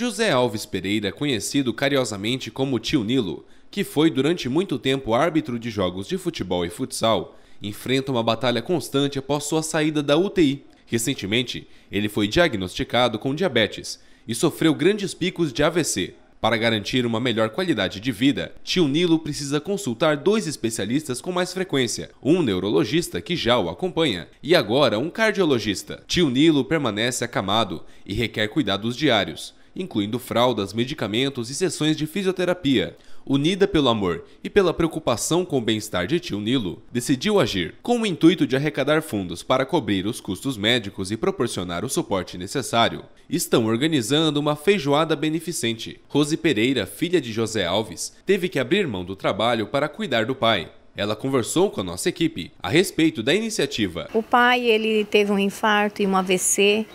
José Alves Pereira, conhecido cariosamente como Tio Nilo, que foi durante muito tempo árbitro de jogos de futebol e futsal, enfrenta uma batalha constante após sua saída da UTI. Recentemente, ele foi diagnosticado com diabetes e sofreu grandes picos de AVC. Para garantir uma melhor qualidade de vida, Tio Nilo precisa consultar dois especialistas com mais frequência: um neurologista que já o acompanha e agora um cardiologista. Tio Nilo permanece acamado e requer cuidados diários incluindo fraldas, medicamentos e sessões de fisioterapia. Unida pelo amor e pela preocupação com o bem-estar de tio Nilo, decidiu agir com o intuito de arrecadar fundos para cobrir os custos médicos e proporcionar o suporte necessário. Estão organizando uma feijoada beneficente. Rose Pereira, filha de José Alves, teve que abrir mão do trabalho para cuidar do pai. Ela conversou com a nossa equipe a respeito da iniciativa. O pai ele teve um infarto e um AVC.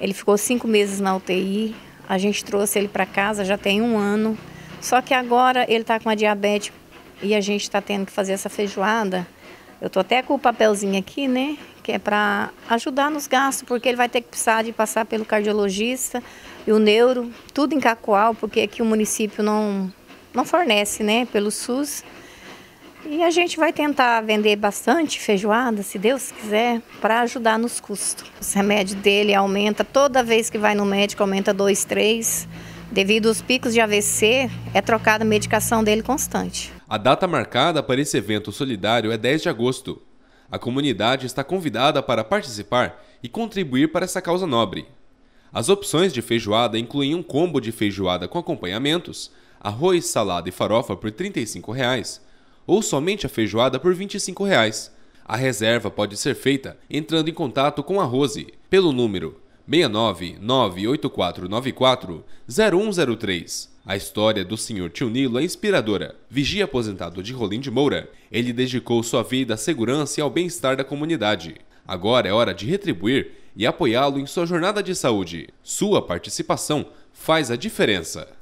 Ele ficou cinco meses na UTI. A gente trouxe ele para casa já tem um ano, só que agora ele está com a diabetes e a gente está tendo que fazer essa feijoada. Eu estou até com o papelzinho aqui, né? Que é para ajudar nos gastos, porque ele vai ter que precisar de passar pelo cardiologista e o neuro, tudo em Cacoal, porque aqui o município não, não fornece, né? Pelo SUS. E a gente vai tentar vender bastante feijoada, se Deus quiser, para ajudar nos custos. Os remédios dele aumenta toda vez que vai no médico, aumenta 2, 3. Devido aos picos de AVC, é trocada a medicação dele constante. A data marcada para esse evento solidário é 10 de agosto. A comunidade está convidada para participar e contribuir para essa causa nobre. As opções de feijoada incluem um combo de feijoada com acompanhamentos, arroz, salada e farofa por R$ 35. Reais, ou somente a feijoada por R$ 25. Reais. A reserva pode ser feita entrando em contato com a Rose pelo número 69-98494-0103. A história do Sr. Tio Nilo é inspiradora. Vigia aposentado de Rolim de Moura, ele dedicou sua vida à segurança e ao bem-estar da comunidade. Agora é hora de retribuir e apoiá-lo em sua jornada de saúde. Sua participação faz a diferença.